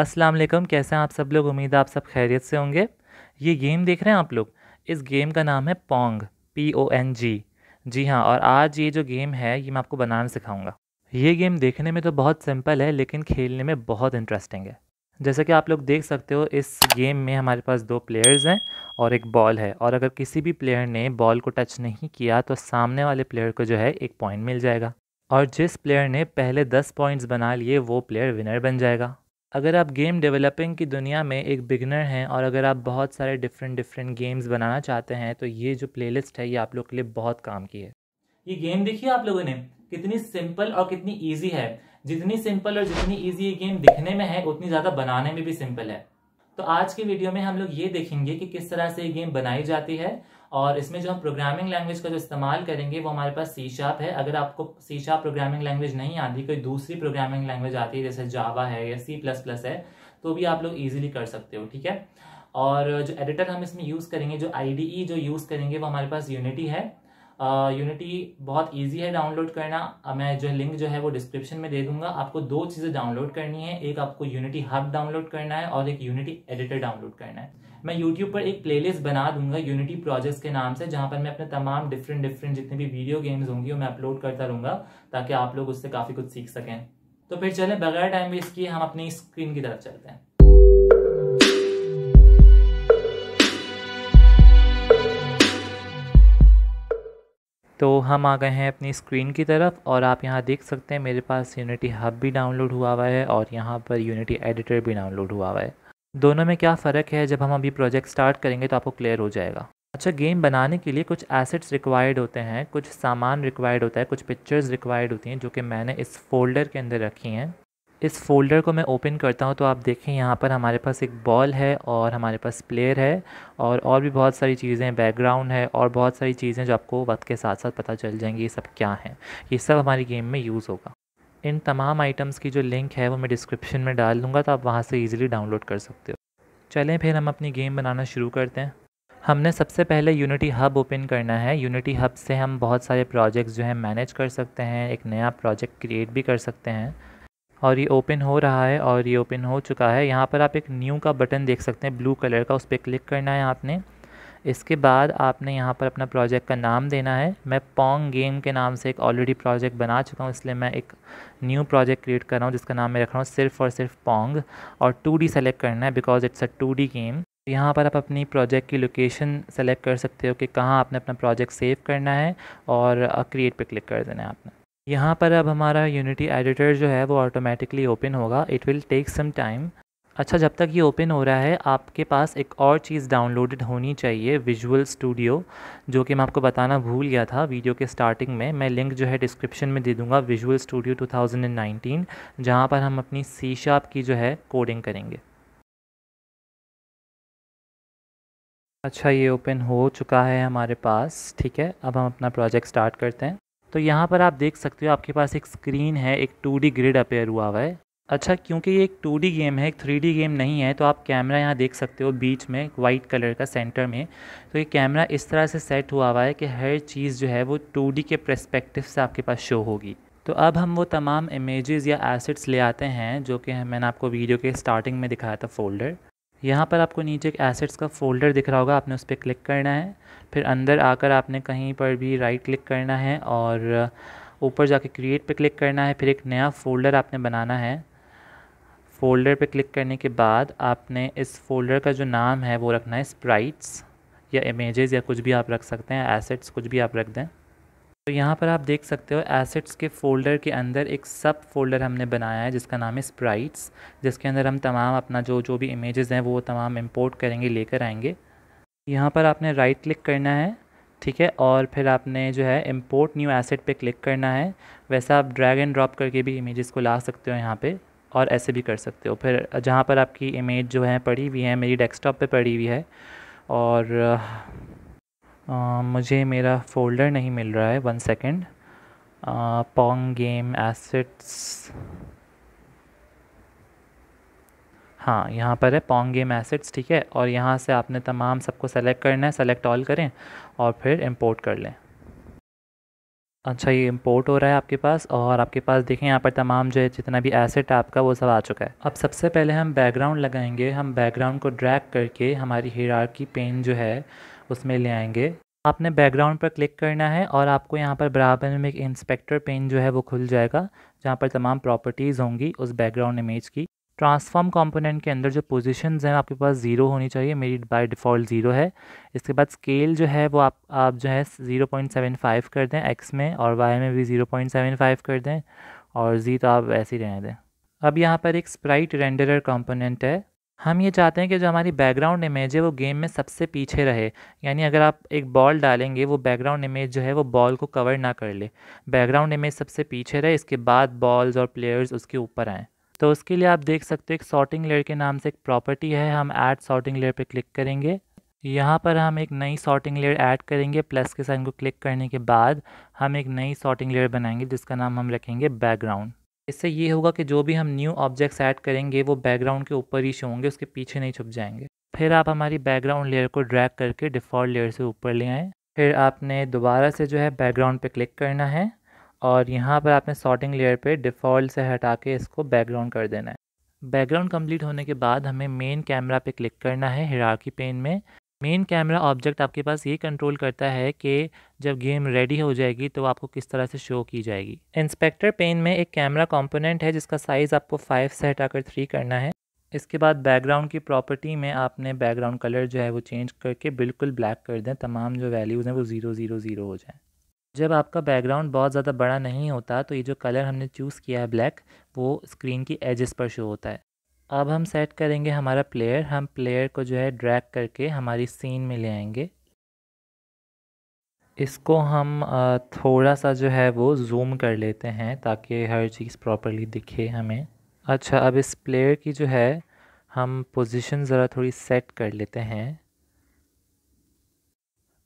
अस्सलाम वालेकुम कैसे हैं आप सब लोग उम्मीद है आप सब खैरियत से होंगे ये गेम देख रहे हैं आप लोग इस गेम का नाम है Pong P O N G जी हाँ और आज ये जो गेम है ये मैं आपको बनाना सिखाऊंगा ये गेम देखने में तो बहुत सिंपल है लेकिन खेलने में बहुत इंटरेस्टिंग है जैसा कि आप लोग देख सकते हो इस गेम में हमारे पास दो प्लेयर्स हैं और एक बॉल है और अगर किसी भी प्लेयर ने बॉल को टच नहीं किया तो सामने वाले प्लेयर को जो है एक पॉइंट मिल जाएगा और जिस प्लेयर ने पहले दस पॉइंट्स बना लिए वो प्लेयर विनर बन जाएगा अगर आप गेम डेवलपिंग की दुनिया में एक बिगनर हैं और अगर आप बहुत सारे डिफरेंट डिफरेंट गेम्स बनाना चाहते हैं तो ये जो प्लेलिस्ट है ये आप लोग के लिए बहुत काम की है ये गेम देखिए आप लोगों ने कितनी सिंपल और कितनी ईजी है जितनी सिंपल और जितनी ईजी ये गेम दिखने में है उतनी ज़्यादा बनाने में भी सिंपल है तो आज की वीडियो में हम लोग ये देखेंगे कि किस तरह से ये गेम बनाई जाती है और इसमें जो हम प्रोग्रामिंग लैंग्वेज का जो इस्तेमाल करेंगे वो हमारे पास सी शार्प है अगर आपको सी शार्प प्रोग्रामिंग लैंग्वेज नहीं आती कोई दूसरी प्रोग्रामिंग लैंग्वेज आती है जैसे जावा है या सी प्लस प्लस है तो भी आप लोग ईजिली कर सकते हो ठीक है और जो एडिटर हम इसमें यूज़ करेंगे जो आई जो यूज़ करेंगे वो हमारे पास यूनिटी है यूनिटी uh, बहुत इजी है डाउनलोड करना मैं जो लिंक जो है वो डिस्क्रिप्शन में दे दूंगा आपको दो चीज़ें डाउनलोड करनी है एक आपको यूनिटी हब डाउनलोड करना है और एक यूनिटी एडिटर डाउनलोड करना है मैं यूट्यूब पर एक प्लेलिस्ट बना दूंगा यूनिटी प्रोजेक्ट्स के नाम से जहाँ पर मैं अपने तमाम डिफरेंट डिफरेंट जितने भी वीडियो गेम्स होंगी वो मैं अपलोड करता रहूँगा ताकि आप लोग उससे काफ़ी कुछ सीख सकें तो फिर चलें बगैर टाइम वेस्ट किए हम अपनी स्क्रीन की तरफ चलते हैं तो हम आ गए हैं अपनी स्क्रीन की तरफ और आप यहाँ देख सकते हैं मेरे पास यूनिटी हब भी डाउनलोड हुआ हुआ है और यहाँ पर यूनिटी एडिटर भी डाउनलोड हुआ हुआ है दोनों में क्या फ़र्क है जब हम अभी प्रोजेक्ट स्टार्ट करेंगे तो आपको क्लियर हो जाएगा अच्छा गेम बनाने के लिए कुछ एसेट्स रिक्वायर्ड होते हैं कुछ सामान रिक्वायर्ड होता है कुछ पिक्चर्स रिक्वायर्ड होती हैं जो कि मैंने इस फोल्डर के अंदर रखी हैं इस फोल्डर को मैं ओपन करता हूँ तो आप देखें यहाँ पर हमारे पास एक बॉल है और हमारे पास प्लेयर है और और भी बहुत सारी चीज़ें बैकग्राउंड है और बहुत सारी चीज़ें जो आपको वक्त के साथ साथ पता चल जाएंगी ये सब क्या हैं ये सब हमारी गेम में यूज़ होगा इन तमाम आइटम्स की जो लिंक है वो मैं डिस्क्रिप्शन में डाल दूँगा तो आप वहाँ से ईजिली डाउनलोड कर सकते हो चलें फिर हम अपनी गेम बनाना शुरू करते हैं हमने सबसे पहले यूनिटी हब ओपन करना है यूनिटी हब से हम बहुत सारे प्रोजेक्ट्स जो हैं मैनेज कर सकते हैं एक नया प्रोजेक्ट क्रिएट भी कर सकते हैं और ये ओपन हो रहा है और ये ओपन हो चुका है यहाँ पर आप एक न्यू का बटन देख सकते हैं ब्लू कलर का उस पर क्लिक करना है आपने इसके बाद आपने यहाँ पर अपना प्रोजेक्ट का नाम देना है मैं पोंग गेम के नाम से एक ऑलरेडी प्रोजेक्ट बना चुका हूँ इसलिए मैं एक न्यू प्रोजेक्ट क्रिएट कर रहा हूँ जिसका नाम मैं रख रहा हूँ सिर्फ और सिर्फ पोंग और टू सेलेक्ट करना है because it's a two game यहाँ पर आप अपनी प्रोजेक्ट की लोकेशन सेलेक्ट कर सकते हो कि कहाँ आपने अपना प्रोजेक्ट सेव करना है और क्रिएट पर क्लिक कर देना है आपने यहाँ पर अब हमारा यूनिटी एडिटर जो है वो ऑटोमेटिकली ओपन होगा it will take some time अच्छा जब तक ये ओपन हो रहा है आपके पास एक और चीज़ डाउनलोडेड होनी चाहिए विजुअल स्टूडियो जो कि मैं आपको बताना भूल गया था वीडियो के स्टार्टिंग में मैं लिंक जो है डिस्क्रिप्शन में दे दूंगा विजुअल स्टूडियो 2019 जहां पर हम अपनी सी शार्प की जो है कोडिंग करेंगे अच्छा ये ओपन हो चुका है हमारे पास ठीक है अब हम अपना प्रोजेक्ट स्टार्ट करते हैं तो यहाँ पर आप देख सकते हो आपके पास एक स्क्रीन है एक टू ग्रिड अपेयर हुआ हुआ है अच्छा क्योंकि ये एक टू गेम है एक थ्री गेम नहीं है तो आप कैमरा यहाँ देख सकते हो बीच में वाइट कलर का सेंटर में तो ये कैमरा इस तरह से सेट हुआ हुआ है कि हर चीज़ जो है वो टू के प्रस्पेक्टिव से आपके पास शो होगी तो अब हम वो तमाम इमेजेस या एसेट्स ले आते हैं जो कि मैंने आपको वीडियो के स्टार्टिंग में दिखाया था फ़ोल्डर यहाँ पर आपको नीचे एक एसेट्स का फ़ोल्डर दिख रहा होगा आपने उस पर क्लिक करना है फिर अंदर आकर आपने कहीं पर भी राइट क्लिक करना है और ऊपर जाके क्रिएट पे क्लिक करना है फिर एक नया फ़ोल्डर आपने बनाना है फ़ोल्डर पे क्लिक करने के बाद आपने इस फ़ोल्डर का जो नाम है वो रखना है स्प्राइट्स या इमेजेस या कुछ भी आप रख सकते हैं एसेट्स कुछ भी आप रख दें तो यहाँ पर आप देख सकते हो एसेट्स के फ़ोल्डर के अंदर एक सब फोल्डर हमने बनाया है जिसका नाम है स्प्राइट्स जिसके अंदर हम तमाम अपना जो जो भी इमेज़ हैं वो तमाम इम्पोर्ट करेंगे लेकर आएंगे यहाँ पर आपने राइट क्लिक करना है ठीक है और फिर आपने जो है इम्पोर्ट न्यू एसेट पे क्लिक करना है वैसा आप ड्रैग एंड ड्रॉप करके भी इमेजेस को ला सकते हो यहाँ पे और ऐसे भी कर सकते हो फिर जहाँ पर आपकी इमेज जो है पड़ी हुई है मेरी डेस्कटॉप पे पड़ी हुई है और आ, मुझे मेरा फोल्डर नहीं मिल रहा है one second Pong game assets हाँ यहाँ पर है पोंग गेम एसेट्स ठीक है और यहाँ से आपने तमाम सबको सेलेक्ट करना है सेलेक्ट ऑल करें और फिर इंपोर्ट कर लें अच्छा ये इंपोर्ट हो रहा है आपके पास और आपके पास देखें यहाँ पर तमाम जो है जितना भी एसेट आपका वो सब आ चुका है अब सबसे पहले हम बैकग्राउंड लगाएंगे हम बैकग्राउंड को ड्रैग करके हमारी की पेन जो है उसमें ले आएंगे आपने बैकग्राउंड पर क्लिक करना है और आपको यहाँ पर बराबर में एक इंस्पेक्टर पेन जो है वो खुल जाएगा जहाँ पर तमाम प्रॉपर्टीज़ होंगी उस बैकग्राउंड इमेज की ट्रांसफॉर्म कंपोनेंट के अंदर जो पोजिशन हैं आपके पास ज़ीरो होनी चाहिए मेरी बाय डिफ़ॉल्ट ज़ीरो है इसके बाद स्केल जो है वो आप आप जो है ज़ीरो पॉइंट सेवन फाइव कर दें एक्स में और वाई में भी ज़ीरो पॉइंट सेवन फाइव कर दें और जी तो आप वैसे ही रहने दें अब यहाँ पर एक स्प्राइट रेंडरर कॉम्पोनेंट है हम ये चाहते हैं कि जो हमारी बैकग्राउंड इमेज है वो गेम में सबसे पीछे रहे यानी अगर आप एक बॉल डालेंगे वो बैकग्राउंड इमेज जो है वो बॉल को कवर ना कर ले बैकग्राउंड इमेज सबसे पीछे रहे इसके बाद बॉल्स और प्लेयर्स उसके ऊपर आएँ तो उसके लिए आप देख सकते हो एक सॉर्टिंग लेयर के नाम से एक प्रॉपर्टी है हम ऐड सॉर्टिंग लेयर पे क्लिक करेंगे यहाँ पर हम एक नई सॉर्टिंग लेयर ऐड करेंगे प्लस के साइन को क्लिक करने के बाद हम एक नई सॉर्टिंग लेयर बनाएंगे जिसका नाम हम रखेंगे बैकग्राउंड इससे ये होगा कि जो भी हम न्यू ऑब्जेक्ट्स ऐड करेंगे वो बैकग्राउंड के ऊपर ही शो होंगे उसके पीछे नहीं छुप जाएंगे फिर आप हमारी बैकग्राउंड लेयर को ड्रैग करके डिफ़ॉल्ट लेयर से ऊपर ले आएँ फिर आपने दोबारा से जो है बैकग्राउंड पे क्लिक करना है और यहाँ पर आपने सॉर्टिंग लेयर पे डिफ़ॉल्ट से हटा के इसको बैकग्राउंड कर देना है बैकग्राउंड कंप्लीट होने के बाद हमें मेन कैमरा पे क्लिक करना है हिराकी पेन में मेन कैमरा ऑब्जेक्ट आपके पास ये कंट्रोल करता है कि जब गेम रेडी हो जाएगी तो आपको किस तरह से शो की जाएगी इंस्पेक्टर पेन में एक कैमरा कॉम्पोनेंट है जिसका साइज़ आपको फाइव से कर थ्री करना है इसके बाद बैकग्राउंड की प्रॉपर्टी में आपने बैकग्राउंड कलर जो है वो चेंज करके बिल्कुल ब्लैक कर दें तमाम जो वैल्यूज़ हैं वो ज़ीरो ज़ीरो ज़ीरो हो जाएँ जब आपका बैकग्राउंड बहुत ज़्यादा बड़ा नहीं होता तो ये जो कलर हमने चूज़ किया है ब्लैक वो स्क्रीन की एजेस पर शो होता है अब हम सेट करेंगे हमारा प्लेयर हम प्लेयर को जो है ड्रैग करके हमारी सीन में ले आएंगे इसको हम थोड़ा सा जो है वो जूम कर लेते हैं ताकि हर चीज़ प्रॉपरली दिखे हमें अच्छा अब इस प्लेयर की जो है हम पोजीशन ज़रा थोड़ी सेट कर लेते हैं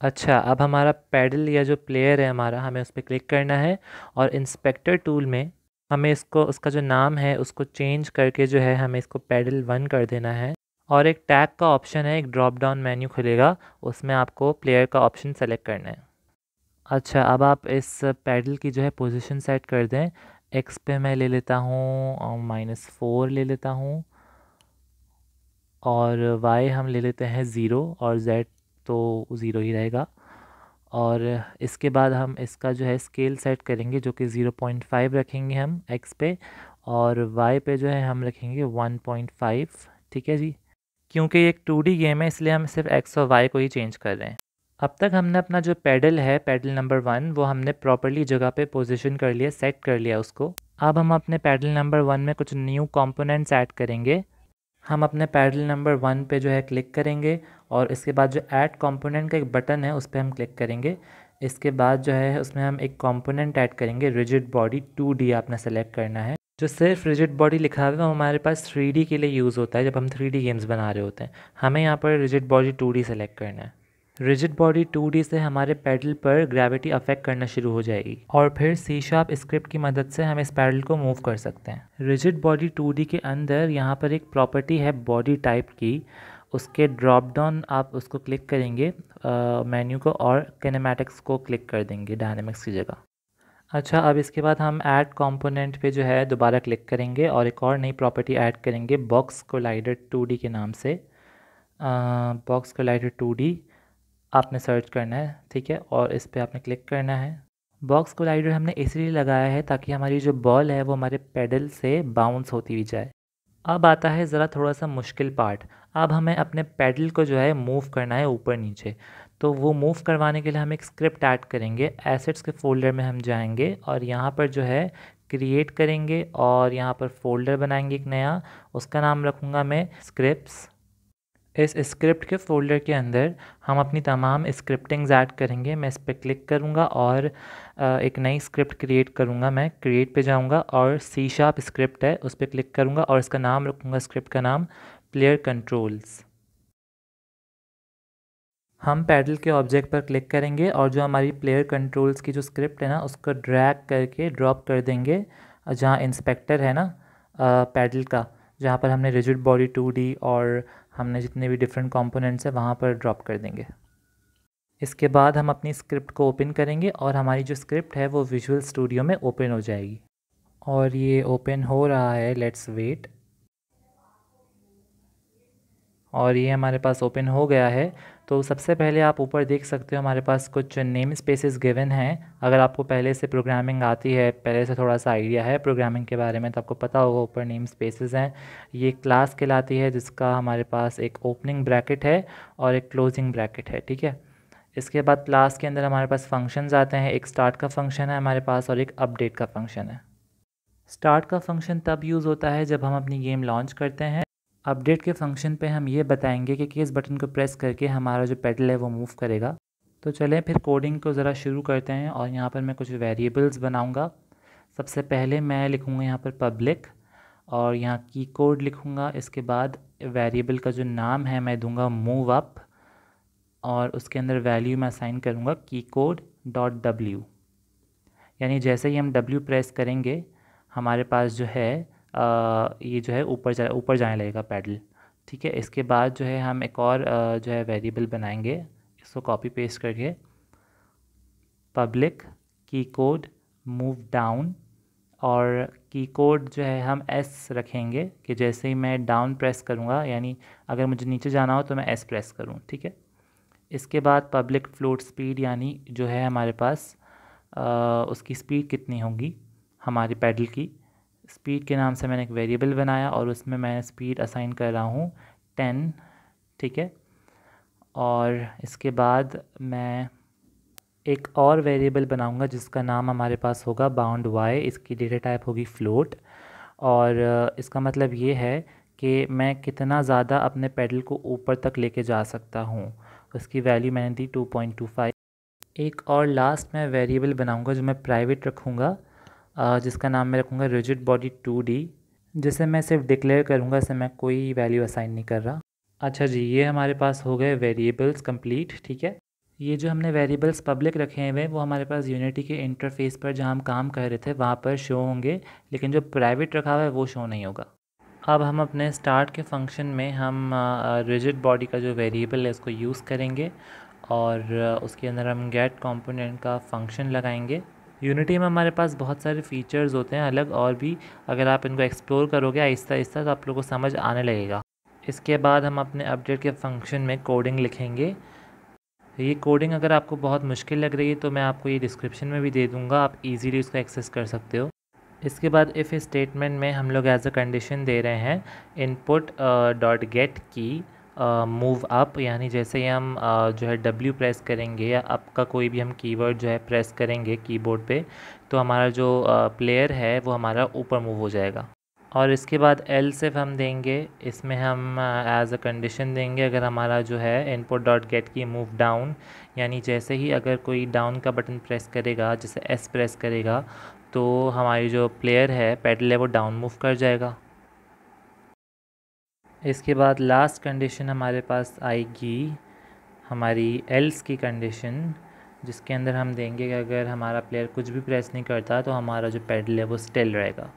अच्छा अब हमारा पैडल या जो प्लेयर है हमारा हमें उस पर क्लिक करना है और इंस्पेक्टर टूल में हमें इसको उसका जो नाम है उसको चेंज करके जो है हमें इसको पैडल वन कर देना है और एक टैग का ऑप्शन है एक ड्रॉप डाउन मेन्यू खुलेगा उसमें आपको प्लेयर का ऑप्शन सेलेक्ट करना है अच्छा अब आप इस पैडल की जो है पोजीशन सेट कर दें एक्स पे मैं ले लेता हूँ माइनस फोर ले लेता हूँ और वाई हम ले लेते हैं ज़ीरो और जेड तो ज़ीरो ही रहेगा और इसके बाद हम इसका जो है स्केल सेट करेंगे जो कि ज़ीरो पॉइंट फाइव रखेंगे हम एक्स पे और वाई पे जो है हम रखेंगे वन पॉइंट फाइव ठीक है जी क्योंकि एक टू डी गेम है इसलिए हम सिर्फ एक्स और वाई को ही चेंज कर रहे हैं अब तक हमने अपना जो पैडल है पैडल नंबर वन वो हमने प्रॉपरली जगह पे पोजीशन कर लिया सेट कर लिया उसको अब हम अपने पैडल नंबर वन में कुछ न्यू कंपोनेंट्स ऐड करेंगे हम अपने पैडल नंबर वन पे जो है क्लिक करेंगे और इसके बाद जो ऐड कंपोनेंट का एक बटन है उस पर हम क्लिक करेंगे इसके बाद जो है उसमें हम एक कंपोनेंट ऐड करेंगे रिजिड बॉडी डी आपने सेलेक्ट करना है जो सिर्फ रिजिड बॉडी लिखा हुआ है वो हमारे पास डी के लिए यूज़ होता है जब हम डी गेम्स बना रहे होते हैं हमें यहाँ पर रिजिड बॉडी डी सेलेक्ट करना है रिजिड बॉडी टू से हमारे पैडल पर ग्रेविटी अफेक्ट करना शुरू हो जाएगी और फिर सी शार्प स्क्रिप्ट की मदद से हम इस पैडल को मूव कर सकते हैं रिजिड बॉडी टू के अंदर यहाँ पर एक प्रॉपर्टी है बॉडी टाइप की उसके ड्रॉप डाउन आप उसको क्लिक करेंगे मेन्यू को और कैनेमेटिक्स को क्लिक कर देंगे डायनेमिक्स की जगह अच्छा अब इसके बाद हम ऐड कंपोनेंट पे जो है दोबारा क्लिक करेंगे और एक और नई प्रॉपर्टी ऐड करेंगे बॉक्स कोलाइडर 2D के नाम से बॉक्स कोलाइडर 2D आपने सर्च करना है ठीक है और इस पर आपने क्लिक करना है बॉक्स कोलाइडर हमने इसलिए लगाया है ताकि हमारी जो बॉल है वो हमारे पेडल से बाउंस होती हुई जाए अब आता है ज़रा थोड़ा सा मुश्किल पार्ट अब हमें अपने पेडल को जो है मूव करना है ऊपर नीचे तो वो मूव करवाने के लिए हम एक स्क्रिप्ट ऐड करेंगे एसेट्स के फोल्डर में हम जाएंगे और यहाँ पर जो है क्रिएट करेंगे और यहाँ पर फोल्डर बनाएंगे एक नया उसका नाम रखूँगा मैं स्क्रिप्ट इस स्क्रिप्ट के फ़ोल्डर के अंदर हम अपनी तमाम स्क्रिप्टिंग्स ऐड करेंगे मैं इस पर क्लिक करूँगा और एक नई स्क्रिप्ट क्रिएट करूँगा मैं क्रिएट पे जाऊँगा और सी शार्प स्क्रिप्ट है उस पर क्लिक करूँगा और इसका नाम रखूँगा स्क्रिप्ट का नाम प्लेयर कंट्रोल्स हम पैडल के ऑब्जेक्ट पर क्लिक करेंगे और जो हमारी प्लेयर कंट्रोल्स की जो स्क्रिप्ट है ना उसको ड्रैग करके ड्रॉप कर देंगे जहाँ इंस्पेक्टर है ना पैडल का जहाँ पर हमने रिजिड बॉडी टू और हमने जितने भी डिफरेंट कॉम्पोनेंट्स हैं वहाँ पर ड्रॉप कर देंगे इसके बाद हम अपनी स्क्रिप्ट को ओपन करेंगे और हमारी जो स्क्रिप्ट है वो विजुअल स्टूडियो में ओपन हो जाएगी और ये ओपन हो रहा है लेट्स वेट और ये हमारे पास ओपन हो गया है तो सबसे पहले आप ऊपर देख सकते हो हमारे पास कुछ नेम स्पेसिस गिवन हैं अगर आपको पहले से प्रोग्रामिंग आती है पहले से थोड़ा सा आइडिया है प्रोग्रामिंग के बारे में तो आपको पता होगा ऊपर नेम स्पेसिस हैं ये क्लास कहलाती है जिसका हमारे पास एक ओपनिंग ब्रैकेट है और एक क्लोजिंग ब्रैकेट है ठीक है इसके बाद क्लास के अंदर हमारे पास फंक्शंस आते हैं एक स्टार्ट का फंक्शन है हमारे पास और एक अपडेट का फंक्शन है स्टार्ट का फंक्शन तब यूज़ होता है जब हम अपनी गेम लॉन्च करते हैं अपडेट के फंक्शन पे हम ये बताएंगे कि किस बटन को प्रेस करके हमारा जो पेडल है वो मूव करेगा तो चलें फिर कोडिंग को ज़रा शुरू करते हैं और यहाँ पर मैं कुछ वेरिएबल्स बनाऊँगा सबसे पहले मैं लिखूँगा यहाँ पर पब्लिक और यहाँ की कोड लिखूँगा इसके बाद वेरिएबल का जो नाम है मैं दूँगा मूव अप और उसके अंदर वैल्यू मैं असाइन करूँगा की कोड डॉट डब्ल्यू यानी जैसे ही हम डब्ल्यू प्रेस करेंगे हमारे पास जो है ये जो है ऊपर जा ऊपर जाने लगेगा पैडल ठीक है इसके बाद जो है हम एक और जो है वेरिएबल बनाएंगे इसको कॉपी पेस्ट करके public key code move down और की कोड जो है हम एस रखेंगे कि जैसे ही मैं डाउन प्रेस करूँगा यानी अगर मुझे नीचे जाना हो तो मैं एस प्रेस करूँ ठीक है इसके बाद पब्लिक फ्लोट स्पीड यानी जो है हमारे पास आ, उसकी स्पीड कितनी होगी हमारे पैडल की स्पीड के नाम से मैंने एक वेरिएबल बनाया और उसमें मैं स्पीड असाइन कर रहा हूँ टेन ठीक है और इसके बाद मैं एक और वेरिएबल बनाऊंगा जिसका नाम हमारे पास होगा बाउंड वाई इसकी डेटा टाइप होगी फ्लोट और इसका मतलब ये है कि मैं कितना ज़्यादा अपने पेडल को ऊपर तक लेके जा सकता हूँ उसकी वैल्यू मैंने दी 2.25 एक और लास्ट मैं वेरिएबल बनाऊंगा जो मैं प्राइवेट रखूँगा जिसका नाम मैं रखूँगा रिजिड बॉडी टू डी जिसे मैं सिर्फ डिक्लेयर करूँगा इसे मैं कोई वैल्यू असाइन नहीं कर रहा अच्छा जी ये हमारे पास हो गए वेरिएबल्स कम्प्लीट ठीक है ये जो हमने वेरिएबल्स पब्लिक रखे हुए हैं वो हमारे पास यूनिटी के इंटरफेस पर जहाँ हम काम कर रहे थे वहाँ पर शो होंगे लेकिन जो प्राइवेट रखा हुआ है वो शो नहीं होगा अब हम अपने स्टार्ट के फंक्शन में हम रिजिड बॉडी का जो वेरिएबल है उसको यूज़ करेंगे और उसके अंदर हम गेट कॉम्पोनेंट का फंक्शन लगाएंगे यूनिटी में हमारे पास बहुत सारे फीचर्स होते हैं अलग और भी अगर आप इनको एक्सप्लोर करोगे आहिस्ता आहिस्ता तो आप लोग को समझ आने लगेगा इसके बाद हम अपने अपडेट के फंक्शन में कोडिंग लिखेंगे ये कोडिंग अगर आपको बहुत मुश्किल लग रही है तो मैं आपको ये डिस्क्रिप्शन में भी दे दूँगा आप ईजिली उसको एक्सेस कर सकते हो इसके बाद इफ़ स्टेटमेंट में हम लोग एज अ कंडीशन दे रहे हैं input dot get key move up यानी जैसे ही हम uh, जो है डब्ल्यू प्रेस करेंगे या अप का कोई भी हम कीवर्ड जो है प्रेस करेंगे कीबोर्ड पे तो हमारा जो प्लेयर uh, है वो हमारा ऊपर मूव हो जाएगा और इसके बाद एल सिर्फ हम देंगे इसमें हम एज अ कंडीशन देंगे अगर हमारा जो है input dot get key move down यानी जैसे ही अगर कोई डाउन का बटन प्रेस करेगा जैसे एस प्रेस करेगा तो हमारी जो प्लेयर है पेडल है वो डाउन मूव कर जाएगा इसके बाद लास्ट कंडीशन हमारे पास आएगी हमारी एल्स की कंडीशन जिसके अंदर हम देंगे कि अगर हमारा प्लेयर कुछ भी प्रेस नहीं करता तो हमारा जो पेडल है वो स्टिल रहेगा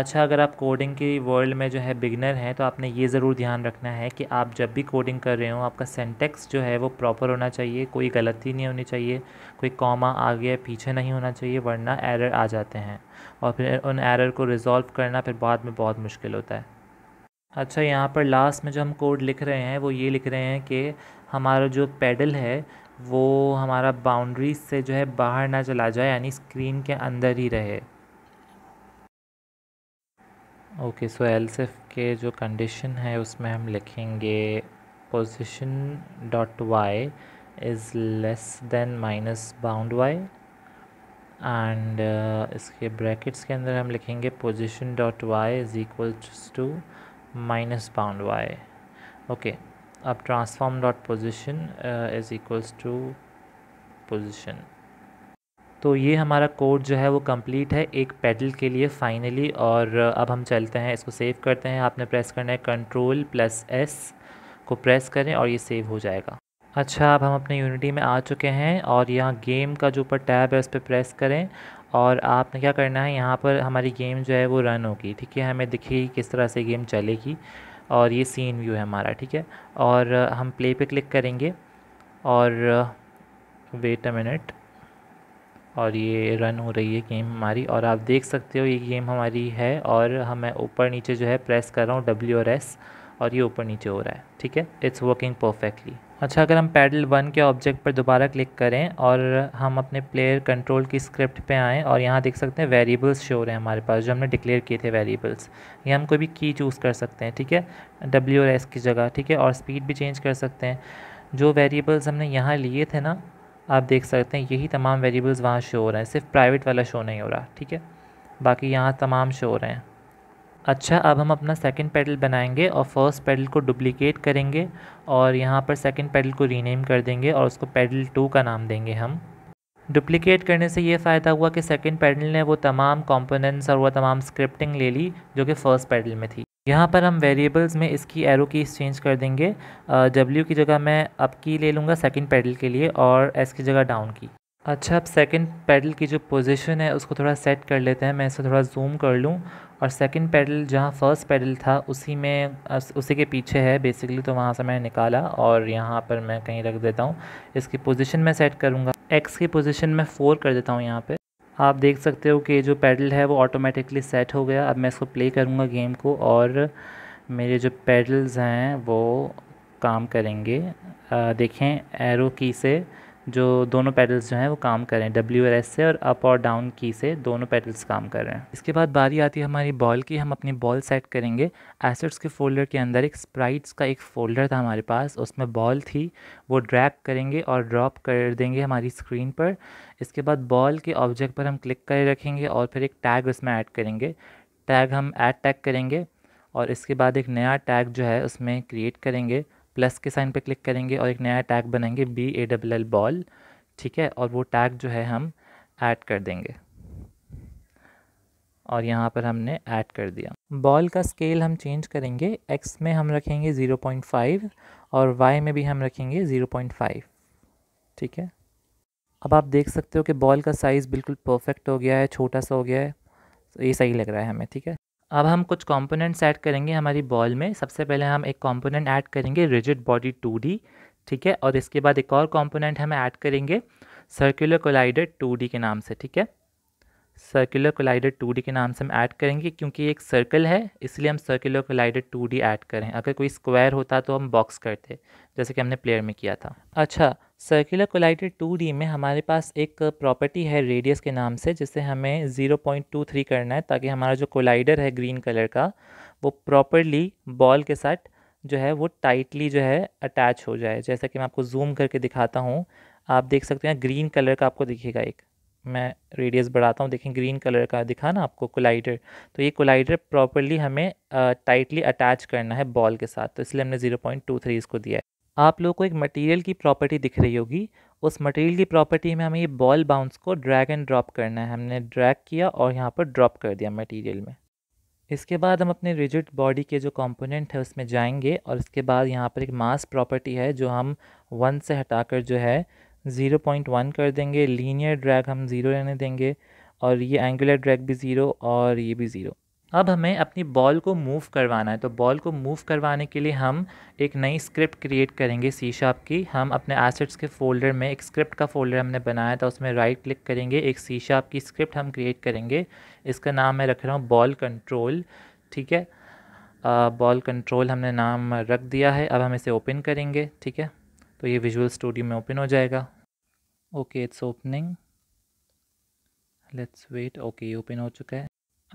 अच्छा अगर आप कोडिंग की वर्ल्ड में जो है बिगनर हैं तो आपने ये ज़रूर ध्यान रखना है कि आप जब भी कोडिंग कर रहे हो आपका सेंटेक्स जो है वो प्रॉपर होना चाहिए कोई गलती नहीं होनी चाहिए कोई कॉमा आगे पीछे नहीं होना चाहिए वरना एरर आ जाते हैं और फिर उन एरर को रिज़ॉल्व करना फिर बाद में बहुत मुश्किल होता है अच्छा यहाँ पर लास्ट में जो हम कोड लिख रहे हैं वो ये लिख रहे हैं कि हमारा जो पैडल है वो हमारा बाउंड्री से जो है बाहर ना चला जाए यानी स्क्रीन के अंदर ही रहे ओके सो एलसेफ के जो कंडीशन है उसमें हम लिखेंगे position dot Y is less than minus bound Y and इसके ब्रैकेट्स के अंदर हम लिखेंगे position dot Y is equal to minus bound y okay अब transform dot position is equals to position तो ये हमारा कोड जो है वो कंप्लीट है एक पेडल के लिए फाइनली और uh, अब हम चलते हैं इसको सेव करते हैं आपने प्रेस करना है कंट्रोल प्लस एस को प्रेस करें और ये सेव हो जाएगा अच्छा अब हम अपने यूनिटी में आ चुके हैं और यहाँ गेम का जो ऊपर टैब है उस पर प्रेस करें और आपने क्या करना है यहाँ पर हमारी गेम जो है वो रन होगी ठीक है हमें दिखेगी किस तरह से गेम चलेगी और ये सीन व्यू है हमारा ठीक है और हम प्ले पे क्लिक करेंगे और वेट अ मिनट और ये रन हो रही है गेम हमारी और आप देख सकते हो ये गेम हमारी है और हमें ऊपर नीचे जो है प्रेस कर रहा हूँ डब्ल्यू और एस और ये ऊपर नीचे हो रहा है ठीक है इट्स वर्किंग परफेक्टली अच्छा अगर हम पैडल वन के ऑब्जेक्ट पर दोबारा क्लिक करें और हम अपने प्लेयर कंट्रोल की स्क्रिप्ट पे आएँ और यहाँ देख सकते हैं वेरिएबल्स शो हो रहे हैं हमारे पास जो हमने डिक्लेयर किए थे वेरिएबल्स ये हम कोई भी की चूज़ कर सकते हैं ठीक है डब्ल्यू और एस की जगह ठीक है और स्पीड भी चेंज कर सकते हैं जो वेरिएबल्स हमने यहाँ लिए थे ना आप देख सकते हैं यही तमाम वेरिएबल्स वहाँ शो हो रहे हैं सिर्फ प्राइवेट वाला शो नहीं हो रहा ठीक है बाकी यहाँ तमाम शो हो रहे हैं अच्छा अब हम अपना सेकंड पेडल बनाएंगे और फर्स्ट पेडल को डुप्लीकेट करेंगे और यहाँ पर सेकंड पेडल को रीनेम कर देंगे और उसको पेडल टू का नाम देंगे हम डुप्लीकेट करने से ये फ़ायदा हुआ कि सेकंड पेडल ने वो तमाम कंपोनेंट्स और वो तमाम स्क्रिप्टिंग ले ली जो कि फ़र्स्ट पेडल में थी यहाँ पर हम वेरिएबल्स में इसकी एरो की चेंज कर देंगे डब्ल्यू की जगह मैं अप की ले लूँगा सेकेंड पेडल के लिए और एस की जगह डाउन की अच्छा अब सेकंड पेडल की जो पोजीशन है उसको थोड़ा सेट कर लेते हैं मैं इसे थोड़ा जूम कर लूँ और सेकंड पेडल जहाँ फर्स्ट पेडल था उसी में उसी के पीछे है बेसिकली तो वहाँ से मैंने निकाला और यहाँ पर मैं कहीं रख देता हूँ इसकी पोजीशन मैं सेट करूँगा एक्स की पोजीशन में फ़ोर कर देता हूँ यहाँ पे आप देख सकते हो कि जो पेडल है वो ऑटोमेटिकली सेट हो गया अब मैं इसको प्ले करूँगा गेम को और मेरे जो पेडल्स हैं वो काम करेंगे देखें एरो की से जो दोनों पेडल्स जो हैं वो काम कर रहे हैं डब्ल्यू एल एस से और अप और डाउन की से दोनों पेडल्स काम कर रहे हैं इसके बाद बारी आती है हमारी बॉल की हम अपनी बॉल सेट करेंगे एसेट्स के फोल्डर के अंदर एक स्प्राइट्स का एक फ़ोल्डर था हमारे पास उसमें बॉल थी वो ड्रैग करेंगे और ड्रॉप कर देंगे हमारी स्क्रीन पर इसके बाद बॉल के ऑब्जेक्ट पर हम क्लिक कर रखेंगे और फिर एक टैग उसमें ऐड करेंगे टैग हम ऐड टैग करेंगे और इसके बाद एक नया टैग जो है उसमें क्रिएट करेंगे प्लस के साइन पे क्लिक करेंगे और एक नया टैग बनाएंगे B A double L ball ठीक है और वो टैग जो है हम ऐड कर देंगे और यहाँ पर हमने ऐड कर दिया बॉल का स्केल हम चेंज करेंगे एक्स में हम रखेंगे ज़ीरो पॉइंट फाइव और वाई में भी हम रखेंगे ज़ीरो पॉइंट फाइव ठीक है अब आप देख सकते हो कि बॉल का साइज़ बिल्कुल परफेक्ट हो गया है छोटा सा हो गया है तो ये सही लग रहा है हमें ठीक है अब हम कुछ कंपोनेंट्स ऐड करेंगे हमारी बॉल में सबसे पहले हम एक कंपोनेंट ऐड करेंगे रिजिड बॉडी टू ठीक है और इसके बाद एक और कंपोनेंट हम ऐड करेंगे सर्कुलर कोलाइडर टू के नाम से ठीक है सर्कुलर कोलाइडर टू के नाम से हम ऐड करेंगे क्योंकि एक सर्कल है इसलिए हम सर्कुलर कोलाइडर टू ऐड करें अगर कोई स्क्वायर होता तो हम बॉक्स करते जैसे कि हमने प्लेयर में किया था अच्छा सर्कुलर टू डी में हमारे पास एक प्रॉपर्टी है रेडियस के नाम से जिसे हमें 0.23 करना है ताकि हमारा जो कोलाइडर है ग्रीन कलर का वो प्रॉपरली बॉल के साथ जो है वो टाइटली जो है अटैच हो जाए जैसा कि मैं आपको जूम करके दिखाता हूँ आप देख सकते हैं ग्रीन कलर का आपको दिखेगा एक मैं रेडियस बढ़ाता हूँ देखें ग्रीन कलर का दिखा ना आपको कोलाइडर तो ये कोलाइडर प्रॉपरली हमें टाइटली अटैच करना है बॉल के साथ तो इसलिए हमने थ्री इसको दिया है आप लोगों को एक मटेरियल की प्रॉपर्टी दिख रही होगी उस मटेरियल की प्रॉपर्टी में हमें ये बॉल बाउंस को ड्रैग एंड ड्रॉप करना है हमने ड्रैग किया और यहाँ पर ड्रॉप कर दिया मटेरियल में इसके बाद हम अपने रिजिड बॉडी के जो कंपोनेंट है उसमें जाएंगे और इसके बाद यहाँ पर एक मास प्रॉपर्टी है जो हम वन से हटाकर जो है ज़ीरो पॉइंट वन कर देंगे लीनियर ड्रैग हम ज़ीरो रहने देंगे और ये एंगुलर ड्रैग भी ज़ीरो और ये भी ज़ीरो अब हमें अपनी बॉल को मूव करवाना है तो बॉल को मूव करवाने के लिए हम एक नई स्क्रिप्ट क्रिएट करेंगे सी शार्प की हम अपने एसेट्स के फोल्डर में एक स्क्रिप्ट का फोल्डर हमने बनाया था उसमें राइट क्लिक करेंगे एक सी शार्प की स्क्रिप्ट हम क्रिएट करेंगे इसका नाम मैं रख रहा हूँ बॉल कंट्रोल ठीक है बॉल कंट्रोल हमने नाम रख दिया है अब हम इसे ओपन करेंगे ठीक है तो ये विजुअल स्टूडियो में ओपन हो जाएगा okay it's opening let's wait okay ये ओपन हो चुका है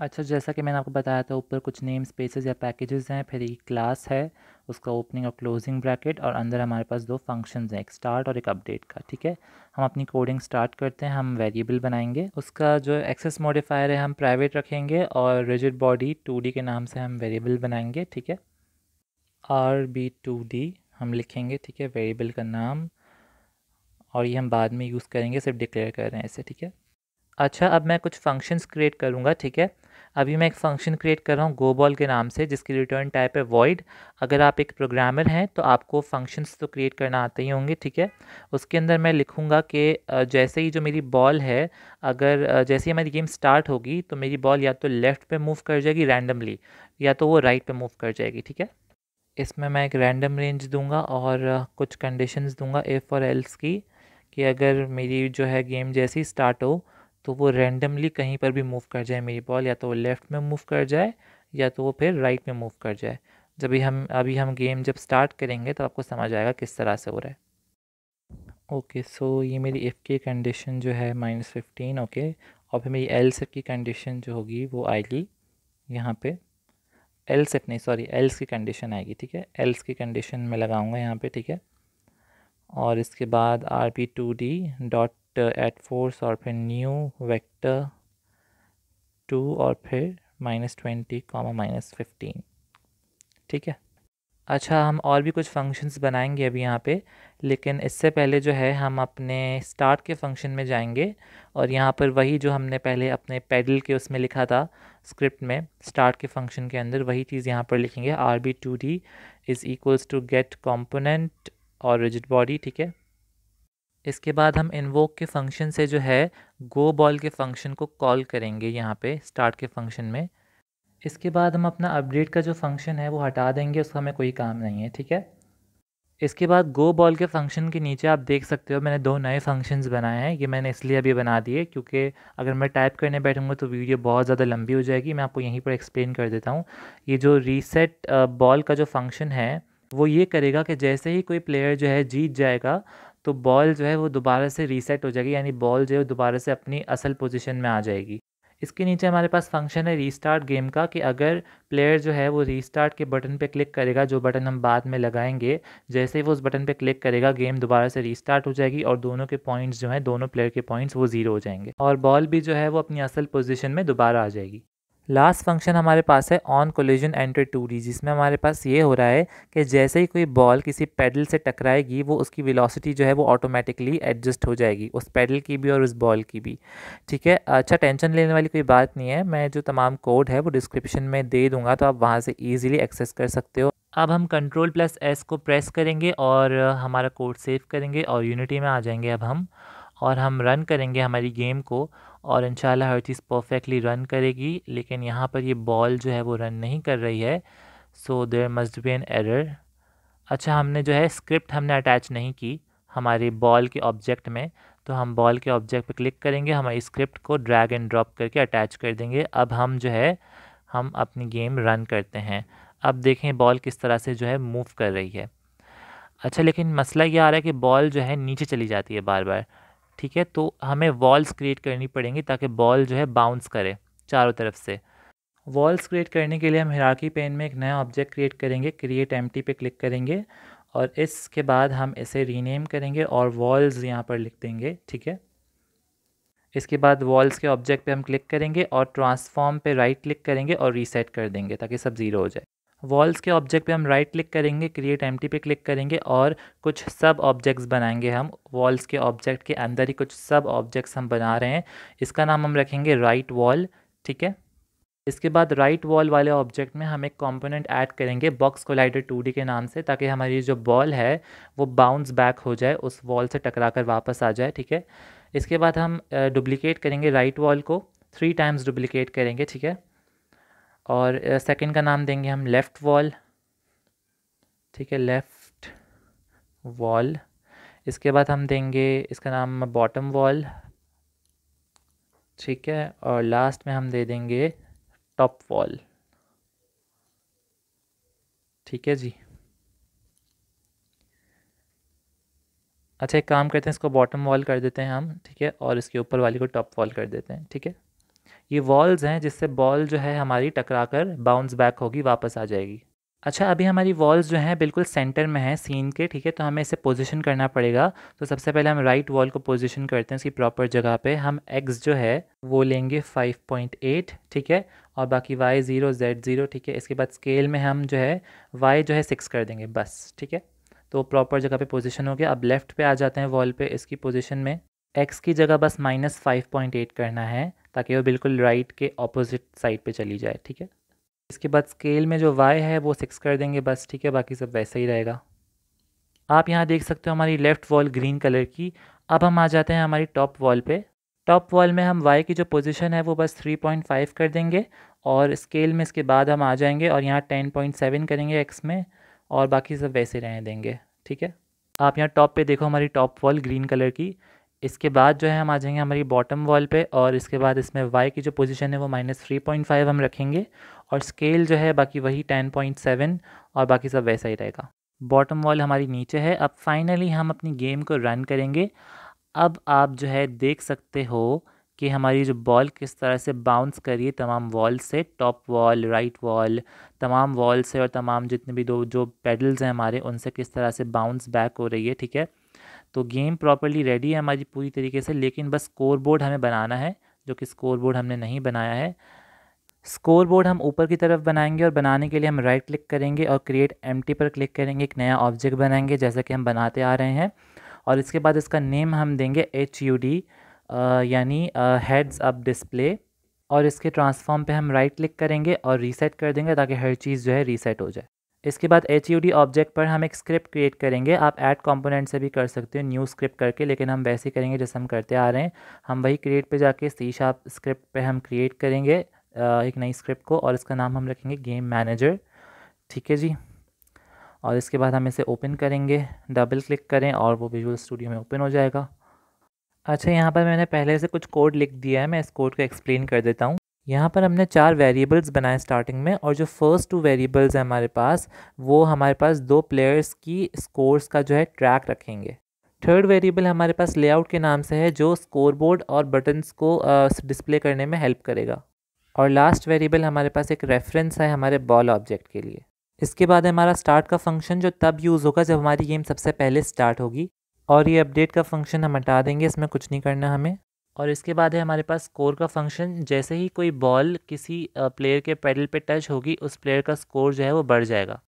अच्छा जैसा कि मैंने आपको बताया था ऊपर कुछ नेम स्पेसेस या पैकेजेस हैं फिर एक क्लास है उसका ओपनिंग और क्लोजिंग ब्रैकेट और अंदर हमारे पास दो फंक्शंस हैं एक स्टार्ट और एक अपडेट का ठीक है हम अपनी कोडिंग स्टार्ट करते हैं हम वेरिएबल बनाएंगे उसका जो एक्सेस मॉडिफायर है हम प्राइवेट रखेंगे और रिजिड बॉडी टू के नाम से हम वेरिएबल बनाएंगे ठीक है आर बी टू डी हम लिखेंगे ठीक है वेरिएबल का नाम और ये हम बाद में यूज़ करेंगे सिर्फ डिक्लेयर कर रहे हैं इसे ठीक है अच्छा अब मैं कुछ फंक्शंस क्रिएट करूँगा ठीक है अभी मैं एक फंक्शन क्रिएट कर रहा हूँ गो बॉल के नाम से जिसकी रिटर्न टाइप है वॉइड अगर आप एक प्रोग्रामर हैं तो आपको फंक्शंस तो क्रिएट करना आते ही होंगे ठीक है उसके अंदर मैं लिखूँगा कि जैसे ही जो मेरी बॉल है अगर जैसे ही हमारी गेम स्टार्ट होगी तो मेरी बॉल या तो लेफ़्ट पर मूव कर जाएगी रैंडमली या तो वो राइट पर मूव कर जाएगी ठीक है इसमें मैं एक रैंडम रेंज दूँगा और कुछ कंडीशन दूंगा एफ़ और एल्स की कि अगर मेरी जो है गेम जैसी स्टार्ट हो तो वो रैंडमली कहीं पर भी मूव कर जाए मेरी बॉल या तो वो लेफ़्ट में मूव कर जाए या तो वो फिर राइट में मूव कर जाए जब भी हम अभी हम गेम जब स्टार्ट करेंगे तो आपको समझ आएगा किस तरह से हो रहा है ओके okay, सो so ये मेरी एफ़ की कंडीशन जो है माइनस फिफ्टीन ओके और फिर मेरी एल सेफ की कंडीशन जो होगी वो आएगी यहाँ पे एल सेफ नहीं सॉरी एल्स की कंडीशन आएगी ठीक है एल्स की कंडीशन मैं लगाऊंगा यहाँ पे ठीक है और इसके बाद R B two D dot add force और फिर न्यू वेक्टर टू और फिर minus twenty comma minus fifteen ठीक है अच्छा हम और भी कुछ फंक्शंस बनाएंगे अभी यहाँ पे लेकिन इससे पहले जो है हम अपने स्टार्ट के फंक्शन में जाएंगे और यहाँ पर वही जो हमने पहले अपने पैडल के उसमें लिखा था स्क्रिप्ट में स्टार्ट के फंक्शन के अंदर वही चीज़ यहाँ पर लिखेंगे R B two D is equals to get component और रिजिड बॉडी ठीक है इसके बाद हम इन्वोक के फंक्शन से जो है गो बॉल के फंक्शन को कॉल करेंगे यहाँ पे स्टार्ट के फंक्शन में इसके बाद हम अपना अपडेट का जो फंक्शन है वो हटा देंगे उसका हमें कोई काम नहीं है ठीक है इसके बाद गो बॉल के फंक्शन के नीचे आप देख सकते हो मैंने दो नए फंक्शंस बनाए हैं ये मैंने इसलिए अभी बना दिए क्योंकि अगर मैं टाइप करने बैठूंगा तो वीडियो बहुत ज़्यादा लंबी हो जाएगी मैं आपको यहीं पर एक्सप्लेन कर देता हूँ ये जो रीसेट बॉल का जो फंक्शन है वो ये करेगा कि जैसे ही कोई प्लेयर जो है जीत जाएगा तो बॉल जो है वो दोबारा से रीसेट हो जाएगी यानी बॉल जो है दोबारा से अपनी असल पोजीशन में आ जाएगी इसके नीचे हमारे पास फंक्शन है रीस्टार्ट गेम का कि अगर प्लेयर जो है वो रीस्टार्ट के बटन पे क्लिक करेगा जो बटन हम बाद में लगाएंगे जैसे ही वो उस बटन पे क्लिक करेगा गेम दोबारा से रीस्टार्ट हो जाएगी और दोनों के पॉइंट्स जो हैं दोनों प्लेयर के पॉइंट्स वो ज़ीरो हो जाएंगे और बॉल भी जो है वो अपनी असल पोजिशन में दोबारा आ जाएगी लास्ट फंक्शन हमारे पास है on collision entry two D जिसमें हमारे पास ये हो रहा है कि जैसे ही कोई बॉल किसी पैडल से टकराएगी वो उसकी वेलोसिटी जो है वो ऑटोमेटिकली एडजस्ट हो जाएगी उस पैडल की भी और उस बॉल की भी ठीक है अच्छा टेंशन लेने वाली कोई बात नहीं है मैं जो तमाम कोड है वो डिस्क्रिप्शन में दे दूँगा तो आप वहाँ से ईजिली एक्सेस कर सकते हो अब हम कंट्रोल प्लस एस को प्रेस करेंगे और हमारा कोड सेव करेंगे और यूनिटी में आ जाएंगे अब हम और हम रन करेंगे हमारी गेम को और इन हर चीज़ परफेक्टली रन करेगी लेकिन यहाँ पर ये बॉल जो है वो रन नहीं कर रही है so there must be an error अच्छा हमने जो है स्क्रिप्ट हमने अटैच नहीं की हमारे बॉल के ऑब्जेक्ट में तो हम बॉल के ऑब्जेक्ट पर क्लिक करेंगे हमारी स्क्रिप्ट को ड्रैग एंड ड्रॉप करके अटैच कर देंगे अब हम जो है हम अपनी गेम रन करते हैं अब देखें बॉल किस तरह से जो है मूव कर रही है अच्छा लेकिन मसला ये आ रहा है कि बॉल जो है नीचे चली जाती है बार बार ठीक है तो हमें वॉल्स क्रिएट करनी पड़ेंगी ताकि बॉल जो है बाउंस करे चारों तरफ से वॉल्स क्रिएट करने के लिए हम हिराकी पेन में एक नया ऑब्जेक्ट क्रिएट करेंगे क्रिएट एम पे क्लिक करेंगे और इसके बाद हम इसे रीनेम करेंगे और वॉल्स यहाँ पर लिख देंगे ठीक है इसके बाद वॉल्स के ऑब्जेक्ट पे हम क्लिक करेंगे और ट्रांसफॉर्म पे राइट क्लिक करेंगे और रीसेट कर देंगे ताकि सब ज़ीरो हो जाए वॉल्स के ऑब्जेक्ट पे हम राइट क्लिक करेंगे क्रिएट एम पे क्लिक करेंगे और कुछ सब ऑब्जेक्ट्स बनाएंगे हम वॉल्स के ऑब्जेक्ट के अंदर ही कुछ सब ऑब्जेक्ट्स हम बना रहे हैं इसका नाम हम रखेंगे राइट वॉल ठीक है इसके बाद राइट वॉल वाले ऑब्जेक्ट में हम एक कंपोनेंट ऐड करेंगे बॉक्स कोलाइडर टू के नाम से ताकि हमारी जो बॉल है वो बाउंस बैक हो जाए उस वॉल से टकरा कर वापस आ जाए ठीक है इसके बाद हम डुप्लिकेट करेंगे राइट वॉल को थ्री टाइम्स डुप्लिकेट करेंगे ठीक है और सेकंड का नाम देंगे हम लेफ़्ट वॉल ठीक है लेफ़्ट वॉल इसके बाद हम देंगे इसका नाम बॉटम वॉल ठीक है और लास्ट में हम दे देंगे टॉप वॉल ठीक है जी अच्छा एक काम करते हैं इसको बॉटम वॉल कर देते हैं हम ठीक है और इसके ऊपर वाली को टॉप वॉल कर देते हैं ठीक है ये वॉल्स हैं जिससे बॉल जो है हमारी टकरा कर बाउंस बैक होगी वापस आ जाएगी अच्छा अभी हमारी वॉल्स जो हैं बिल्कुल सेंटर में हैं सीन के ठीक है तो हमें इसे पोजीशन करना पड़ेगा तो सबसे पहले हम राइट वॉल को पोजीशन करते हैं उसकी प्रॉपर जगह पे हम एक्स जो है वो लेंगे 5.8 ठीक है और बाकी वाई ज़ीरो जेड ज़ीरो ठीक है इसके बाद स्केल में हम जो है वाई जो है सिक्स कर देंगे बस ठीक है तो प्रॉपर जगह पर पोजिशन हो गया अब लेफ़्ट पे आ जाते हैं वॉल पर इसकी पोजिशन में एक्स की जगह बस माइनस फाइव पॉइंट एट करना है ताकि वो बिल्कुल राइट के ऑपोजिट साइड पे चली जाए ठीक है इसके बाद स्केल में जो वाई है वो सिक्स कर देंगे बस ठीक है बाकी सब वैसा ही रहेगा आप यहाँ देख सकते हो हमारी लेफ़्ट वॉल ग्रीन कलर की अब हम आ जाते हैं हमारी टॉप वॉल पे टॉप वॉल में हम वाई की जो पोजिशन है वो बस थ्री कर देंगे और स्केल में इसके बाद हम आ जाएंगे और यहाँ सेवन करेंगे एक्स में और बाकी सब वैसे रहने देंगे ठीक है आप यहाँ टॉप पे देखो हमारी टॉप वॉल ग्रीन कलर की इसके बाद जो है हम आ जाएंगे हमारी बॉटम वॉल पे और इसके बाद इसमें वाई की जो पोजीशन है वो माइनस थ्री पॉइंट फाइव हम रखेंगे और स्केल जो है बाकी वही टेन पॉइंट सेवन और बाकी सब वैसा ही रहेगा बॉटम वॉल हमारी नीचे है अब फाइनली हम अपनी गेम को रन करेंगे अब आप जो है देख सकते हो कि हमारी जो बॉल किस तरह से बाउंस करिए तमाम वॉल से टॉप वॉल राइट वॉल तमाम वॉल से और तमाम जितने भी दो जो पेडल्स हैं हमारे उनसे किस तरह से बाउंस बैक हो रही है ठीक है तो गेम प्रॉपरली रेडी है हमारी पूरी तरीके से लेकिन बस स्कोर बोर्ड हमें बनाना है जो कि स्कोर बोर्ड हमने नहीं बनाया है स्कोर बोर्ड हम ऊपर की तरफ बनाएंगे और बनाने के लिए हम राइट क्लिक करेंगे और क्रिएट एम पर क्लिक करेंगे एक नया ऑब्जेक्ट बनाएंगे जैसा कि हम बनाते आ रहे हैं और इसके बाद इसका नेम हम देंगे एच यू डी यानी हेड्स अप डिस्प्ले और इसके ट्रांसफॉर्म पे हम राइट क्लिक करेंगे और रीसेट कर देंगे ताकि हर चीज़ जो है रीसेट हो जाए इसके बाद एच ऑब्जेक्ट पर हम एक स्क्रिप्ट क्रिएट करेंगे आप ऐड कॉम्पोनेंट से भी कर सकते हो न्यू स्क्रिप्ट करके लेकिन हम वैसे करेंगे जैसे हम करते आ रहे हैं हम वही क्रिएट पे जाके सी शार्प स्क्रिप्ट पे हम क्रिएट करेंगे एक नई स्क्रिप्ट को और इसका नाम हम रखेंगे गेम मैनेजर ठीक है जी और इसके बाद हम इसे ओपन करेंगे डबल क्लिक करें और वो विजुअल स्टूडियो में ओपन हो जाएगा अच्छा यहाँ पर मैंने पहले से कुछ कोड लिख दिया है मैं इस कोड को एक्सप्लेन कर देता हूँ यहाँ पर हमने चार वेरिएबल्स बनाए स्टार्टिंग में और जो फर्स्ट टू वेरिएबल्स हैं हमारे पास वो हमारे पास दो प्लेयर्स की स्कोर्स का जो है ट्रैक रखेंगे थर्ड वेरिएबल हमारे पास लेआउट के नाम से है जो स्कोरबोर्ड और बटन्स को डिस्प्ले करने में हेल्प करेगा और लास्ट वेरिएबल हमारे पास एक रेफरेंस है हमारे बॉल ऑब्जेक्ट के लिए इसके बाद हमारा स्टार्ट का फंक्शन जो तब यूज़ होगा जब हमारी गेम सबसे पहले स्टार्ट होगी और ये अपडेट का फंक्शन हम हटा देंगे इसमें कुछ नहीं करना हमें और इसके बाद है हमारे पास स्कोर का फंक्शन जैसे ही कोई बॉल किसी प्लेयर के पैडल पे टच होगी उस प्लेयर का स्कोर जो है वो बढ़ जाएगा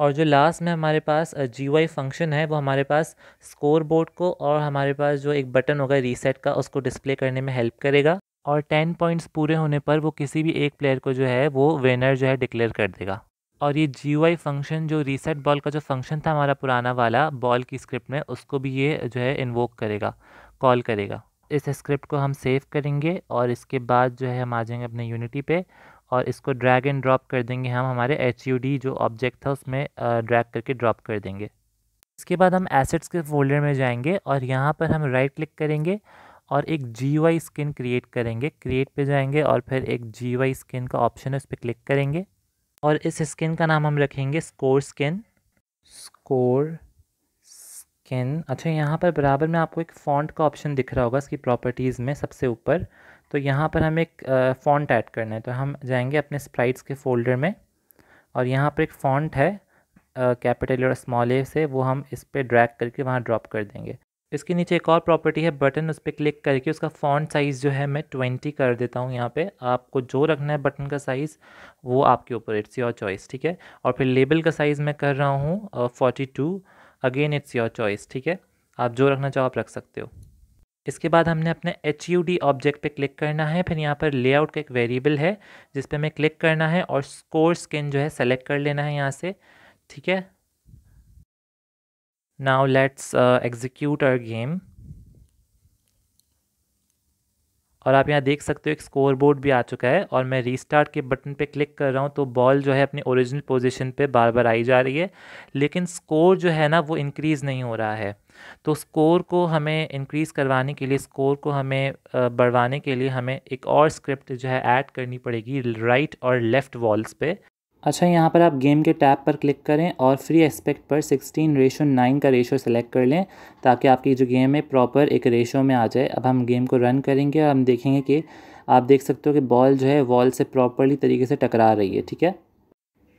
और जो लास्ट में हमारे पास जी वाई फंक्शन है वो हमारे पास स्कोर बोर्ड को और हमारे पास जो एक बटन होगा रीसेट का उसको डिस्प्ले करने में हेल्प करेगा और टेन पॉइंट्स पूरे होने पर वो किसी भी एक प्लेयर को जो है वो विनर जो है डिक्लेयर कर देगा और ये जी वाई फंक्शन जो रीसेट बॉल का जो फंक्शन था हमारा पुराना वाला बॉल की स्क्रिप्ट में उसको भी ये जो है इन्वोक करेगा कॉल करेगा इस स्क्रिप्ट को हम सेव करेंगे और इसके बाद जो है हम आ जाएंगे अपने यूनिटी पे और इसको ड्रैग एंड ड्रॉप कर देंगे हम हमारे एच जो ऑब्जेक्ट था उसमें ड्रैग करके ड्रॉप कर देंगे इसके बाद हम एसेट्स के फोल्डर में जाएंगे और यहाँ पर हम राइट क्लिक करेंगे और एक जी स्किन क्रिएट करेंगे क्रिएट पे जाएंगे और फिर एक जी स्किन का ऑप्शन है उस पर क्लिक करेंगे और इस स्किन का नाम हम रखेंगे स्कोर स्किन स्कोर कैन अच्छा यहाँ पर बराबर में आपको एक फ़ॉन्ट का ऑप्शन दिख रहा होगा इसकी प्रॉपर्टीज़ में सबसे ऊपर तो यहाँ पर हमें एक फ़ॉन्ट ऐड करना है तो हम जाएंगे अपने स्प्राइट्स के फोल्डर में और यहाँ पर एक फ़ॉन्ट है कैपिटल और स्मॉल ए से वो हम इस पर ड्रैग करके वहाँ ड्रॉप कर देंगे इसके नीचे एक और प्रॉपर्टी है बटन उस पर क्लिक करके उसका फ़ॉन्ट साइज़ जो है मैं ट्वेंटी कर देता हूँ यहाँ पे आपको जो रखना है बटन का साइज़ वो आपके ऊपर इट्स योर चॉइस ठीक है और फिर लेबल का साइज़ मैं कर रहा हूँ forty two again it's your choice ठीक है आप जो रखना चाहो आप रख सकते हो इसके बाद हमने अपने एच यू डी ऑब्जेक्ट पे क्लिक करना है फिर यहाँ पर लेआउट का एक वेरिएबल है जिस पर हमें क्लिक करना है और स्कोर स्किन जो है सेलेक्ट कर लेना है यहाँ से ठीक है now let's execute our game और आप यहाँ देख सकते हो एक स्कोर बोर्ड भी आ चुका है और मैं रीस्टार्ट के बटन पे क्लिक कर रहा हूँ तो बॉल जो है अपनी ओरिजिनल पोजीशन पे बार बार आई जा रही है लेकिन स्कोर जो है ना वो इंक्रीज़ नहीं हो रहा है तो स्कोर को हमें इंक्रीज़ करवाने के लिए स्कोर को हमें बढ़वाने के लिए हमें एक और स्क्रिप्ट जो है ऐड करनी पड़ेगी राइट और लेफ़्ट वॉल्स पर अच्छा यहाँ पर आप गेम के टैब पर क्लिक करें और फ्री एस्पेक्ट पर सिक्सटीन रेशो नाइन का रेशो सेलेक्ट कर लें ताकि आपकी जो गेम है प्रॉपर एक रेशो में आ जाए अब हम गेम को रन करेंगे और हम देखेंगे कि आप देख सकते हो कि बॉल जो है वॉल से प्रॉपरली तरीके से टकरा रही है ठीक है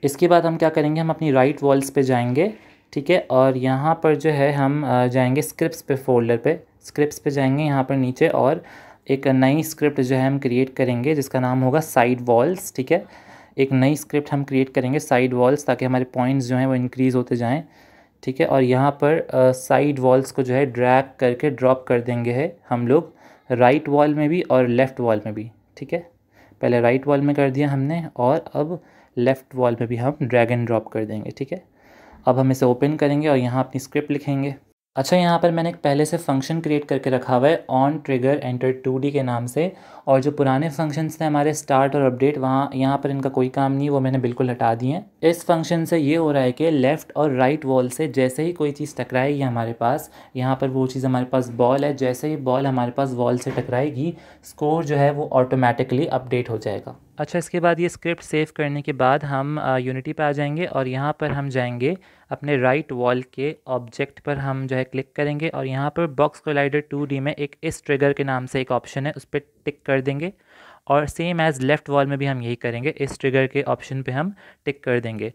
इसके बाद हम क्या करेंगे हम अपनी राइट वॉल्स पर जाएंगे ठीक है और यहाँ पर जो है हम जाएंगे स्क्रिप्ट पे फोल्डर पे स्क्रिप्ट पे जाएंगे यहाँ पर नीचे और एक नई स्क्रिप्ट जो है हम क्रिएट करेंगे जिसका नाम होगा साइड वॉल्स ठीक है एक नई स्क्रिप्ट हम क्रिएट करेंगे साइड वॉल्स ताकि हमारे पॉइंट्स जो हैं वो इंक्रीज़ होते जाएँ ठीक है और यहाँ पर साइड uh, वॉल्स को जो है ड्रैग करके ड्रॉप कर देंगे है हम लोग राइट right वॉल में भी और लेफ़्ट वॉल में भी ठीक है पहले राइट right वॉल में कर दिया हमने और अब लेफ़्ट वॉल में भी हम ड्रैग एंड ड्रॉप कर देंगे ठीक है अब हम इसे ओपन करेंगे और यहाँ अपनी स्क्रिप्ट लिखेंगे अच्छा यहाँ पर मैंने पहले से फंक्शन क्रिएट करके रखा हुआ है on trigger enter two D के नाम से और जो पुराने फंक्शंस थे हमारे स्टार्ट और अपडेट वहाँ यहाँ पर इनका कोई काम नहीं वो मैंने बिल्कुल हटा दिए हैं इस फंक्शन से ये हो रहा है कि लेफ़्ट और राइट right वॉल से जैसे ही कोई चीज़ टकराएगी हमारे पास यहाँ पर वो चीज़ हमारे पास बॉल है जैसे ही बॉल हमारे पास वॉल से टकराएगी स्कोर जो है वो ऑटोमेटिकली अपडेट हो जाएगा अच्छा इसके बाद ये स्क्रिप्ट सेव करने के बाद हम यूनिटी पर आ जाएंगे और यहाँ पर हम जाएंगे अपने राइट वॉल के ऑब्जेक्ट पर हम जो है क्लिक करेंगे और यहाँ पर बॉक्स कोलाइडर टू डी में एक इस ट्रिगर के नाम से एक ऑप्शन है उस पर टिक कर देंगे और सेम एज़ लेफ़्ट वॉल में भी हम यही करेंगे इस ट्रिगर के ऑप्शन पे हम टिक कर देंगे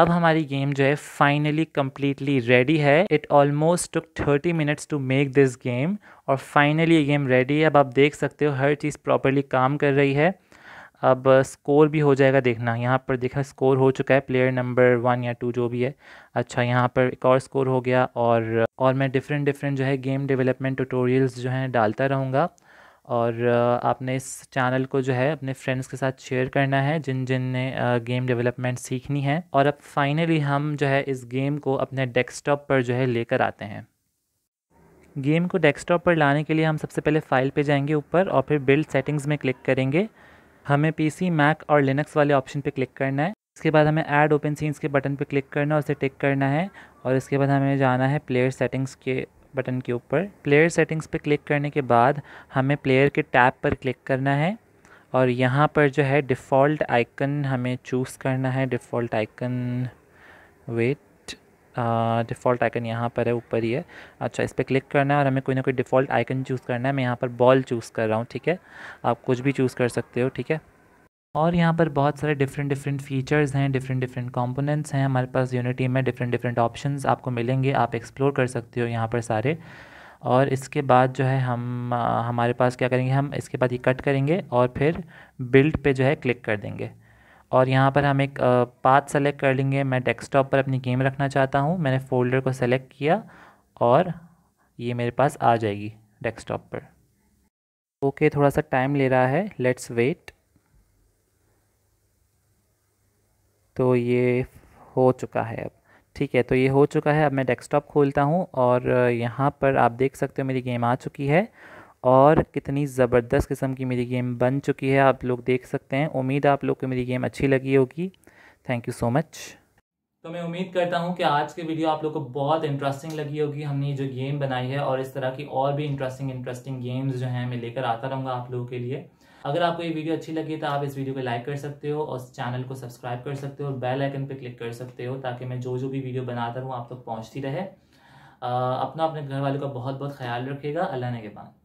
अब हमारी गेम जो है फाइनली कम्प्लीटली रेडी है it almost took thirty minutes to make this game और फाइनली ये गेम रेडी है अब आप देख सकते हो हर चीज़ प्रॉपरली काम कर रही है अब स्कोर भी हो जाएगा देखना यहाँ पर देखा स्कोर हो चुका है प्लेयर नंबर वन या टू जो भी है अच्छा यहाँ पर एक और स्कोर हो गया और और मैं डिफरेंट डिफरेंट जो है गेम डेवलपमेंट ट्यूटोरियल्स जो हैं डालता रहूँगा और आपने इस चैनल को जो है अपने फ्रेंड्स के साथ शेयर करना है जिन जिन ने गेम डेवलपमेंट सीखनी है और अब फाइनली हम जो है इस गेम को अपने डेस्कटॉप पर जो है लेकर आते हैं गेम को डेस्कटॉप पर लाने के लिए हम सबसे पहले फाइल पे जाएंगे ऊपर और फिर बिल्ड सेटिंग्स में क्लिक करेंगे हमें पीसी मैक और लिनक्स वाले ऑप्शन पे क्लिक करना है इसके बाद हमें ऐड ओपन सीन्स के बटन पे क्लिक करना है उसे टिक करना है और इसके बाद हमें जाना है प्लेयर सेटिंग्स के बटन के ऊपर प्लेयर सेटिंग्स पे क्लिक करने के बाद हमें प्लेयर के टैब पर क्लिक करना है और यहाँ पर जो है डिफ़ॉल्ट आइकन हमें चूज़ करना है default icon wait default icon यहाँ पर है ऊपर ही है अच्छा इस पर क्लिक करना है और हमें कोई ना कोई डिफ़ॉल्ट आइकन चूज़ करना है मैं यहाँ पर बॉल चूज़ कर रहा हूँ ठीक है आप कुछ भी चूज़ कर सकते हो ठीक है और यहाँ पर बहुत सारे डिफरेंट डिफरेंट फीचर्स हैं डिफरेंट डिफरेंट कंपोनेंट्स हैं हमारे पास यूनिटी में डिफरेंट डिफरेंट ऑप्शंस आपको मिलेंगे आप एक्सप्लोर कर सकते हो यहाँ पर सारे और इसके बाद जो है हम हमारे पास क्या करेंगे हम इसके बाद ये कट करेंगे और फिर बिल्ड पे जो है क्लिक कर देंगे और यहाँ पर हम एक पाथ सेलेक्ट कर लेंगे मैं डेस्कटॉप पर अपनी गेम रखना चाहता हूँ मैंने फ़ोल्डर को सेलेक्ट किया और ये मेरे पास आ जाएगी डेस्कटॉप पर ओके okay, थोड़ा सा टाइम ले रहा है लेट्स वेट तो ये हो चुका है अब ठीक है तो ये हो चुका है अब मैं डेस्कटॉप खोलता हूँ और यहाँ पर आप देख सकते हो मेरी गेम आ चुकी है और कितनी ज़बरदस्त किस्म की मेरी गेम बन चुकी है आप लोग देख सकते हैं उम्मीद आप लोग को मेरी गेम अच्छी लगी होगी थैंक यू सो मच तो मैं उम्मीद करता हूँ कि आज की वीडियो आप लोग को बहुत इंटरेस्टिंग लगी होगी हमने जो गेम बनाई है और इस तरह की और भी इंटरेस्टिंग इंटरेस्टिंग गेम्स जो हैं मैं लेकर आता रहूँगा आप लोगों के लिए अगर आपको ये वीडियो अच्छी लगी तो आप इस वीडियो को लाइक कर सकते हो और चैनल को सब्सक्राइब कर सकते हो और बेल आइकन पर क्लिक कर सकते हो ताकि मैं जो जो भी वीडियो बनाता रहूँ आप तक तो पहुँचती रहे अपना अपने घर वालों का बहुत बहुत ख्याल रखिएगा अल्लाह ने के बाद